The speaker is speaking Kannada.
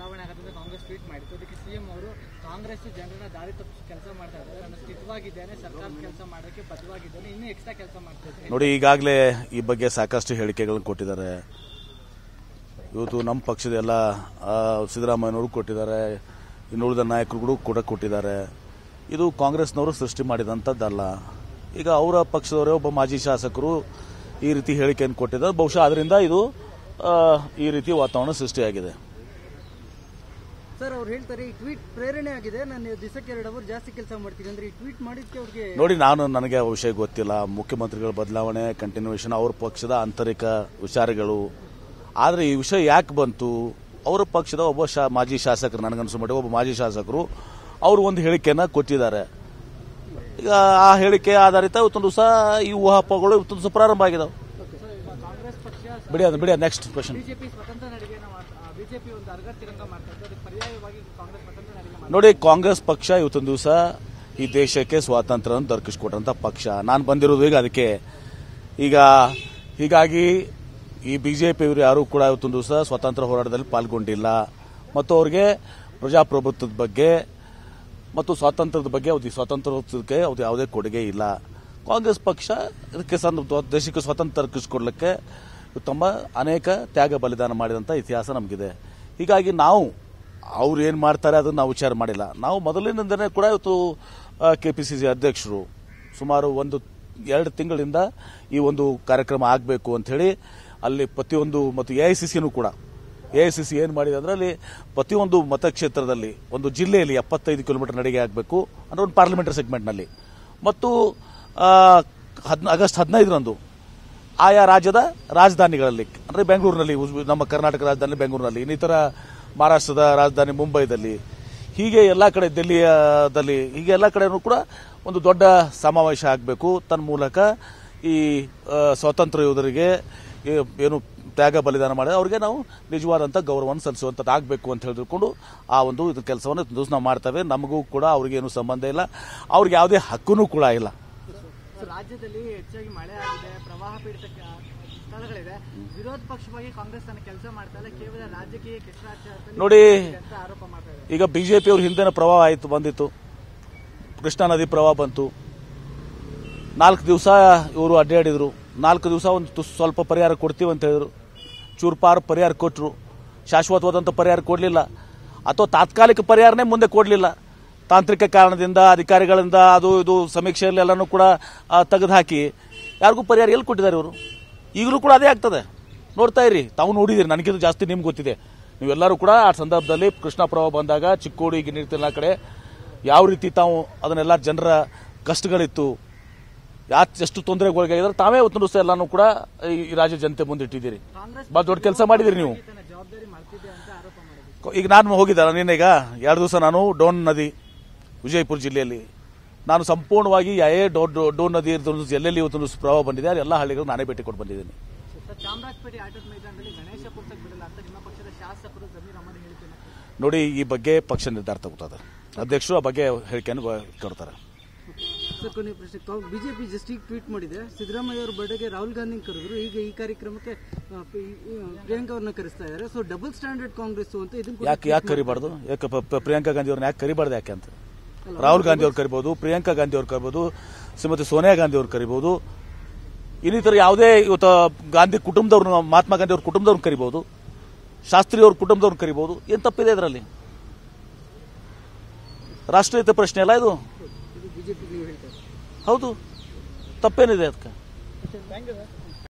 ಚುನಾವಣೆ ಆಗೋದ್ರಿಂದ ಕಾಂಗ್ರೆಸ್ ಟ್ವೀಟ್ ಮಾಡಿತ್ತು ಅದಕ್ಕೆ ಸಿಎಂ ಅವರು ಕಾಂಗ್ರೆಸ್ ಜನರನ್ನ ದಾರಿ ತಪ್ಪಿಸಿ ಕೆಲಸ ಮಾಡ್ತಾ ಇದ್ದಾರೆ ನಾನು ಸ್ಥಿತವಾಗಿದ್ದೇನೆ ಸರ್ಕಾರ ಕೆಲಸ ಮಾಡೋಕ್ಕೆ ಬದ್ಧವಾಗಿದ್ದೇನೆ ಇನ್ನೂ ಎಕ್ಸ್ಟ್ರಾ ಕೆಲಸ ಮಾಡ್ತಿದ್ದೇನೆ ನೋಡಿ ಈಗಾಗಲೇ ಈ ಬಗ್ಗೆ ಸಾಕಷ್ಟು ಹೇಳಿಕೆಗಳನ್ನು ಕೊಟ್ಟಿದ್ದಾರೆ ಇವತ್ತು ನಮ್ಮ ಪಕ್ಷದ ಎಲ್ಲ ಸಿದ್ದರಾಮಯ್ಯನವರು ಕೊಟ್ಟಿದ್ದಾರೆ ಇನ್ನುಳಿದ ನಾಯಕರುಗಳು ಕೂಡ ಕೊಟ್ಟಿದ್ದಾರೆ ಇದು ಕಾಂಗ್ರೆಸ್ನವರು ಸೃಷ್ಟಿ ಮಾಡಿದಂಥದ್ದಲ್ಲ ಈಗ ಅವರ ಪಕ್ಷದವರೇ ಒಬ್ಬ ಮಾಜಿ ಶಾಸಕರು ಈ ರೀತಿ ಹೇಳಿಕೆಯನ್ನು ಕೊಟ್ಟಿದ್ದಾರೆ ಬಹುಶಃ ಅದರಿಂದ ಇದು ಈ ರೀತಿ ವಾತಾವರಣ ಸೃಷ್ಟಿಯಾಗಿದೆ ಸರ್ ಅವ್ರು ಹೇಳ್ತಾರೆ ಈ ಟ್ವೀಟ್ ಪ್ರೇರಣೆ ಆಗಿದೆ ನಾನು ದಿವಸಕ್ಕೆ ಎರಡು ಅವರ್ ಜಾಸ್ತಿ ಕೆಲಸ ಮಾಡ್ತೀನಿ ಅಂದ್ರೆ ಈ ಟ್ವೀಟ್ ಮಾಡಿದ್ಕೆ ಅವ್ರಿಗೆ ನೋಡಿ ನಾನು ನನಗೆ ಆ ವಿಷಯ ಗೊತ್ತಿಲ್ಲ ಮುಖ್ಯಮಂತ್ರಿಗಳ ಬದಲಾವಣೆ ಕಂಟಿನ್ಯೂಷನ್ ಅವ್ರ ಪಕ್ಷದ ಆಂತರಿಕ ವಿಚಾರಗಳು ಆದ್ರೆ ಈ ವಿಷಯ ಯಾಕೆ ಬಂತು ಅವರ ಪಕ್ಷದ ಒಬ್ಬ ಮಾಜಿ ಶಾಸಕರು ನನಗನ್ಸು ಮಾಡಿ ಒಬ್ಬ ಮಾಜಿ ಶಾಸಕರು ಅವರು ಒಂದು ಹೇಳಿಕೆಯನ್ನ ಕೊಟ್ಟಿದ್ದಾರೆ ಈಗ ಆ ಹೇಳಿಕೆ ಆಧಾರಿತ ಇವತ್ತೊಂದು ದಿವಸ ಈ ಊಹಾಪಗಳು ಇವತ್ತೊಂದು ದಿವಸ ಪ್ರಾರಂಭ ಆಗಿದಾವೆ ಬಿಡಿ ಅದು ಬಿಡಿ ನೆಕ್ಸ್ಟ್ ಕ್ವಶನ್ ನೋಡಿ ಕಾಂಗ್ರೆಸ್ ಪಕ್ಷ ಇವತ್ತೊಂದು ದಿವಸ ಈ ದೇಶಕ್ಕೆ ಸ್ವಾತಂತ್ರ್ಯವನ್ನು ದೊರಕಿಸ್ಕೊಟ್ಟಂತ ಪಕ್ಷ ನಾನು ಬಂದಿರೋದು ಈಗ ಅದಕ್ಕೆ ಈಗ ಹೀಗಾಗಿ ಈ ಬಿಜೆಪಿ ಜೆ ಯಾರು ಕೂಡ ಇವತ್ತೊಂದು ದಿವಸ ಸ್ವಾತಂತ್ರ್ಯ ಹೋರಾಟದಲ್ಲಿ ಪಾಲ್ಗೊಂಡಿಲ್ಲ ಮತ್ತು ಅವ್ರಿಗೆ ಪ್ರಜಾಪ್ರಭುತ್ವದ ಬಗ್ಗೆ ಮತ್ತು ಸ್ವಾತಂತ್ರ್ಯದ ಬಗ್ಗೆ ಅವ್ರಿಗೆ ಸ್ವಾತಂತ್ರ್ಯೋತ್ಸವಕ್ಕೆ ಅವ್ರಿಗೆ ಯಾವುದೇ ಕೊಡುಗೆ ಇಲ್ಲ ಕಾಂಗ್ರೆಸ್ ಪಕ್ಷ ಇದಕ್ಕೆ ದೇಶಕ್ಕೆ ಸ್ವಾತಂತ್ರ್ಯ ತರ್ಕಿಸ್ಕೊಡ್ಲಿಕ್ಕೆ ತಮ್ಮ ಅನೇಕ ತ್ಯಾಗ ಬಲಿದಾನ ಮಾಡಿದಂಥ ಇತಿಹಾಸ ನಮಗಿದೆ ಹೀಗಾಗಿ ನಾವು ಅವ್ರು ಏನು ಮಾಡ್ತಾರೆ ಅದನ್ನು ನಾವು ವಿಚಾರ ಮಾಡಿಲ್ಲ ನಾವು ಮೊದಲಿನಿಂದನೇ ಕೂಡ ಇವತ್ತು ಕೆ ಪಿ ಸಿ ಸಿ ಅಧ್ಯಕ್ಷರು ಸುಮಾರು ಒಂದು ಎರಡು ತಿಂಗಳಿಂದ ಈ ಒಂದು ಕಾರ್ಯಕ್ರಮ ಆಗಬೇಕು ಅಂಥೇಳಿ ಅಲ್ಲಿ ಪ್ರತಿಯೊಂದು ಮತ್ತು ಎ ಐ ಸಿ ಸಿನೂ ಕೂಡ ಎ ಐ ಸಿ ಸಿ ಏನು ಮಾಡಿದೆ ಅಂದರೆ ಅಲ್ಲಿ ಪ್ರತಿಯೊಂದು ಮತಕ್ಷೇತ್ರದಲ್ಲಿ ಒಂದು ಜಿಲ್ಲೆಯಲ್ಲಿ ಎಪ್ಪತ್ತೈದು ಕಿಲೋಮೀಟರ್ ನಡಿಗೆ ಆಗಬೇಕು ಅಂದರೆ ಒಂದು ಪಾರ್ಲಿಮೆಂಟರಿ ಸೆಗ್ಮೆಂಟ್ನಲ್ಲಿ ಮತ್ತು ಹದ್ನ ಆಗಸ್ಟ್ ಹದಿನೈದರಂದು ಆಯಾ ರಾಜ್ಯದ ರಾಜಧಾನಿಗಳಲ್ಲಿ ಅಂದರೆ ಬೆಂಗಳೂರಿನಲ್ಲಿ ನಮ್ಮ ಕರ್ನಾಟಕ ರಾಜಧಾನಿ ಬೆಂಗಳೂರಿನಲ್ಲಿ ಇನ್ನಿತರ ಮಹಾರಾಷ್ಟ್ರದ ರಾಜಧಾನಿ ಮುಂಬೈದಲ್ಲಿ ಹೀಗೆ ಎಲ್ಲ ಕಡೆ ದಿಲ್ಲಿಯದಲ್ಲಿ ಹೀಗೆ ಎಲ್ಲ ಕಡೆಯೂ ಕೂಡ ಒಂದು ದೊಡ್ಡ ಸಮಾವೇಶ ಆಗಬೇಕು ತನ್ನ ಮೂಲಕ ಈ ಸ್ವಾತಂತ್ರ್ಯ ಯೋಧರಿಗೆ ಏನು ತ್ಯಾಗ ಬಲಿದಾನ ಮಾಡಿದ ಅವರಿಗೆ ನಾವು ನಿಜವಾದಂಥ ಗೌರವವನ್ನು ಸಲ್ಲಿಸುವಂಥದ್ದು ಆಗಬೇಕು ಅಂತ ಹೇಳಿದುಕೊಂಡು ಆ ಒಂದು ಇದು ಕೆಲಸವನ್ನು ನಾವು ಮಾಡ್ತೇವೆ ನಮಗೂ ಕೂಡ ಅವ್ರಿಗೇನು ಸಂಬಂಧ ಇಲ್ಲ ಅವ್ರಿಗೆ ಯಾವುದೇ ಹಕ್ಕೂ ಕೂಡ ಇಲ್ಲ ರಾಜ್ಯದಲ್ಲಿ ಹೆಚ್ಚಾಗಿ ಮಳೆ ಆಗಿದೆ ಪ್ರವಾಹ ಪೀಡಿತ ಸ್ಥಳಗಳಿದೆ ವಿರೋಧ ಪಕ್ಷವಾಗಿ ಕಾಂಗ್ರೆಸ್ ತನ್ನ ಕೆಲಸ ಮಾಡ್ತಾ ಇಲ್ಲ ಕೇವಲ ರಾಜಕೀಯ ನೋಡಿ ಆರೋಪ ಮಾಡ್ತಾ ಇದೆ ಈಗ ಬಿಜೆಪಿ ಅವ್ರ ಹಿಂದಿನ ಪ್ರವಾಹ ಆಯಿತು ಬಂದಿತ್ತು ಕೃಷ್ಣಾ ನದಿ ಪ್ರವಾಹ ಬಂತು ನಾಲ್ಕು ದಿವಸ ಇವರು ಅಡ್ಡಾಡಿದ್ರು ನಾಲ್ಕು ದಿವಸ ಒಂದು ಸ್ವಲ್ಪ ಪರಿಹಾರ ಕೊಡ್ತೀವಿ ಅಂತ ಹೇಳಿದ್ರು ಚೂರ್ಪಾರು ಪರಿಹಾರ ಕೊಟ್ಟರು ಶಾಶ್ವತವಾದಂಥ ಪರಿಹಾರ ಕೊಡಲಿಲ್ಲ ಅಥವಾ ತಾತ್ಕಾಲಿಕ ಪರಿಹಾರನೇ ಮುಂದೆ ಕೊಡಲಿಲ್ಲ ತಾಂತ್ರಿಕ ಕಾರಣದಿಂದ ಅಧಿಕಾರಿಗಳಿಂದ ಅದು ಇದು ಸಮೀಕ್ಷೆಯಲ್ಲಿ ಎಲ್ಲನೂ ಕೂಡ ತೆಗೆದುಹಾಕಿ ಹಾಕಿ ಯಾರಿಗೂ ಪರಿಹಾರ ಎಲ್ಲಿ ಕೊಟ್ಟಿದ್ದಾರೆ ಇವರು ಈಗಲೂ ಕೂಡ ಅದೇ ಆಗ್ತದೆ ನೋಡ್ತಾ ಇರಿ ತಾವು ನೋಡಿದಿರಿ ನನಗಿಂತ ಜಾಸ್ತಿ ನಿಮ್ಗೆ ಗೊತ್ತಿದೆ ನೀವೆಲ್ಲರೂ ಕೂಡ ಆ ಸಂದರ್ಭದಲ್ಲಿ ಕೃಷ್ಣ ಪ್ರಭಾವ ಬಂದಾಗ ಚಿಕ್ಕೋಡಿ ಗಿಣಿರ್ತಿನ ಕಡೆ ಯಾವ ರೀತಿ ತಾವು ಅದನ್ನೆಲ್ಲ ಜನರ ಕಷ್ಟಗಳಿತ್ತು ಯಾ ಎಷ್ಟು ಒಳಗಾಗಿದ್ರೆ ತಾವೇ ಒತ್ತು ಎಲ್ಲಾನು ಕೂಡ ಈ ರಾಜ್ಯ ಜನತೆ ಮುಂದೆ ಇಟ್ಟಿದ್ದೀರಿ ಭಾಳ ದೊಡ್ಡ ಕೆಲಸ ಮಾಡಿದಿರಿ ನೀವು ಈಗ ನಾನು ಹೋಗಿದ್ದಾರ ನೀನೀಗ ಈಗ ಎರಡು ದಿವಸ ನಾನು ಡೋನ್ ನದಿ ವಿಜಯಪುರ ಜಿಲ್ಲೆಯಲ್ಲಿ ನಾನು ಸಂಪೂರ್ಣವಾಗಿ ಯಾವೇ ಡೋ ಡೋ ನದಿ ಎಲ್ಲೆಲ್ಲಿ ಇವತ್ತು ಪ್ರಭಾವ ಬಂದಿದೆ ಅದೆಲ್ಲ ಹಳ್ಳಿಗಳು ನಾನೇ ಭೇಟಿ ಕೊಟ್ಟು ಬಂದಿದ್ದೀನಿ ನೋಡಿ ಈ ಬಗ್ಗೆ ಪಕ್ಷ ನಿರ್ಧಾರ ತಗೋತದೆ ಅಧ್ಯಕ್ಷರು ಆ ಬಗ್ಗೆ ಹೇಳಿಕೆಯನ್ನು ಕೊಡ್ತಾರೆ ಬಿಜೆಪಿ ಜಸ್ಟ್ ಈಗ ಟ್ವೀಟ್ ಮಾಡಿದೆ ಸಿದ್ದರಾಮಯ್ಯ ಅವರ ಬರ್ಡೇಗೆ ರಾಹುಲ್ ಗಾಂಧಿ ಕರೆದ್ರು ಈಗ ಈ ಕಾರ್ಯಕ್ರಮಕ್ಕೆ ಪ್ರಿಯಾಂಕಾ ಅವ್ರನ್ನ ಕರೆಸ್ತಾ ಇದಾರೆ ಸೊ ಡಬಲ್ ಸ್ಟ್ಯಾಂಡರ್ಡ್ ಕಾಂಗ್ರೆಸ್ ಅಂತ ಯಾಕೆ ಯಾಕೆ ಕರಿಬಾರ್ದು ಯಾಕೆ ಪ್ರಿಯಾಂಕಾ ಗಾಂಧಿ ಅವ್ರನ್ನ ಯಾಕೆ ಕರಿಬಾರ್ದು ಯಾಕೆ ಅಂತ ರಾಹುಲ್ ಗಾಂಧಿ ಅವ್ರು ಕರಿಬಹುದು ಪ್ರಿಯಾಂಕಾ ಗಾಂಧಿ ಅವ್ರು ಕರಿಬಹುದು ಶ್ರೀಮತಿ ಸೋನಿಯಾ ಗಾಂಧಿ ಅವ್ರು ಕರಿಬಹುದು ಇನ್ನಿತರ ಯಾವುದೇ ಇವತ್ತು ಗಾಂಧಿ ಕುಟುಂಬದವ್ರ ಮಹಾತ್ಮ ಗಾಂಧಿ ಅವ್ರ ಕುಟುಂಬದವ್ರನ್ನ ಕರಿಬಹುದು ಶಾಸ್ತ್ರಿ ಅವ್ರ ಕುಟುಂಬದವ್ರನ್ನ ಕರಿಬಹುದು ಏನು ತಪ್ಪಿದೆ ಇದರಲ್ಲಿ ರಾಷ್ಟ್ರೀಯತೆ ಪ್ರಶ್ನೆ ಅಲ್ಲ ಇದು ಹೌದು ತಪ್ಪೇನಿದೆ ಅದಕ್ಕೆ